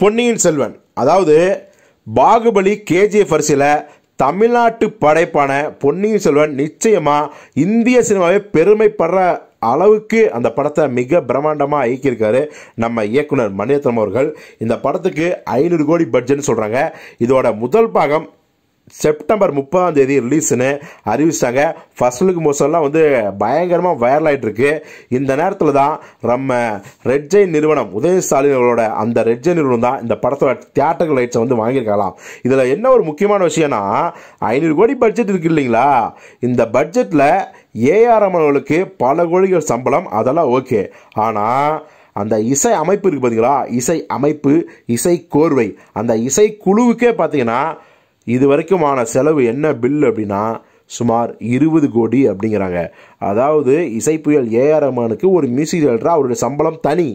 பொன்னியின் செல்வன் அதாவது பாகுபலி கேஜிஎஃப் வரிசையில் தமிழ்நாட்டு படைப்பான பொன்னியின் செல்வன் நிச்சயமாக இந்திய சினிமாவே பெருமைப்படுற அளவுக்கு அந்த படத்தை மிக பிரம்மாண்டமாக இயக்கியிருக்காரு நம்ம இயக்குனர் மணியத்தனம் அவர்கள் இந்த படத்துக்கு ஐநூறு கோடி பட்ஜெட்னு சொல்கிறாங்க இதோட முதல் பாகம் செப்டம்பர் முப்பதாம் தேதி ரிலீஸ்னு அறிவிச்சிட்டாங்க ஃபஸ்ட் லுக் மோசம்லாம் வந்து பயங்கரமாக வைரல் ஆகிட்டுருக்கு இந்த நேரத்தில் தான் நம்ம ரெட் ஜெயின் நிறுவனம் உதய ஸ்டாலின் அவர்களோட அந்த ரெட் ஜெயின் நிறுவனம் தான் இந்த படத்தோட தியேட்டர் லைட்ஸை வந்து வாங்கியிருக்கலாம் இதில் என்ன ஒரு முக்கியமான விஷயம்னா ஐநூறு கோடி பட்ஜெட் இருக்குது இல்லைங்களா இந்த பட்ஜெட்டில் ஏஆர் அவர்களுக்கு பல கோடிகள் சம்பளம் அதெல்லாம் ஓகே ஆனால் அந்த இசை அமைப்பு இருக்குது பார்த்தீங்களா இசை அமைப்பு இசை கோர்வை அந்த இசை குழுவுக்கே பார்த்தீங்கன்னா இது வரைக்குமான செலவு என்ன பில் அப்படின்னா சுமார் இருபது கோடி அப்படிங்கிறாங்க அதாவது புயல் ஏஆர் ரஹ்மானுக்கு ஒரு மியூசிக் டைரக்டராக அவருடைய சம்பளம் தனி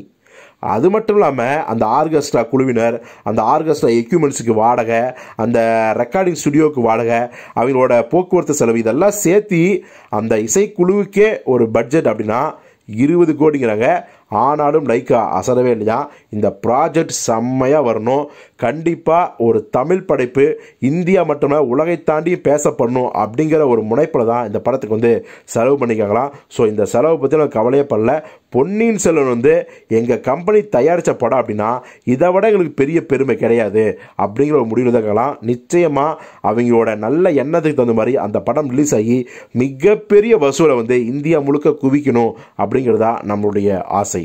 அது மட்டும் இல்லாமல் அந்த ஆர்கெஸ்ட்ரா குழுவினர் அந்த ஆர்கெஸ்ட்ரா எக்யூப்மெண்ட்ஸுக்கு வாடகை அந்த ரெக்கார்டிங் ஸ்டுடியோவுக்கு வாடகை அவங்களோட போக்குவரத்து செலவு இதெல்லாம் சேர்த்து அந்த இசைக்குழுவுக்கே ஒரு பட்ஜெட் அப்படின்னா இருபது கோடிங்கிறாங்க ஆனாலும் லைக்கா அசரவே இல்லையா இந்த ப்ராஜெக்ட் செம்மையாக வரணும் கண்டிப்பாக ஒரு தமிழ் படைப்பு இந்தியா மட்டுமே உலகை தாண்டி பேசப்படணும் அப்படிங்கிற ஒரு முனைப்பில் தான் இந்த படத்துக்கு வந்து செலவு பண்ணிக்காங்களாம் ஸோ இந்த செலவு பற்றி நான் கவலையே பண்ணல பொன்னியின் செல்வன் வந்து எங்கள் கம்பெனி தயாரித்த படம் அப்படின்னா இதை விட எங்களுக்கு பெரிய பெருமை கிடையாது அப்படிங்கிற ஒரு முடிவு தான் நிச்சயமாக அவங்களோட நல்ல எண்ணத்துக்கு தகுந்த மாதிரி அந்த படம் ரிலீஸ் ஆகி மிகப்பெரிய வசூலை வந்து இந்தியா முழுக்க குவிக்கணும் அப்படிங்கிறதா நம்மளுடைய ஆசை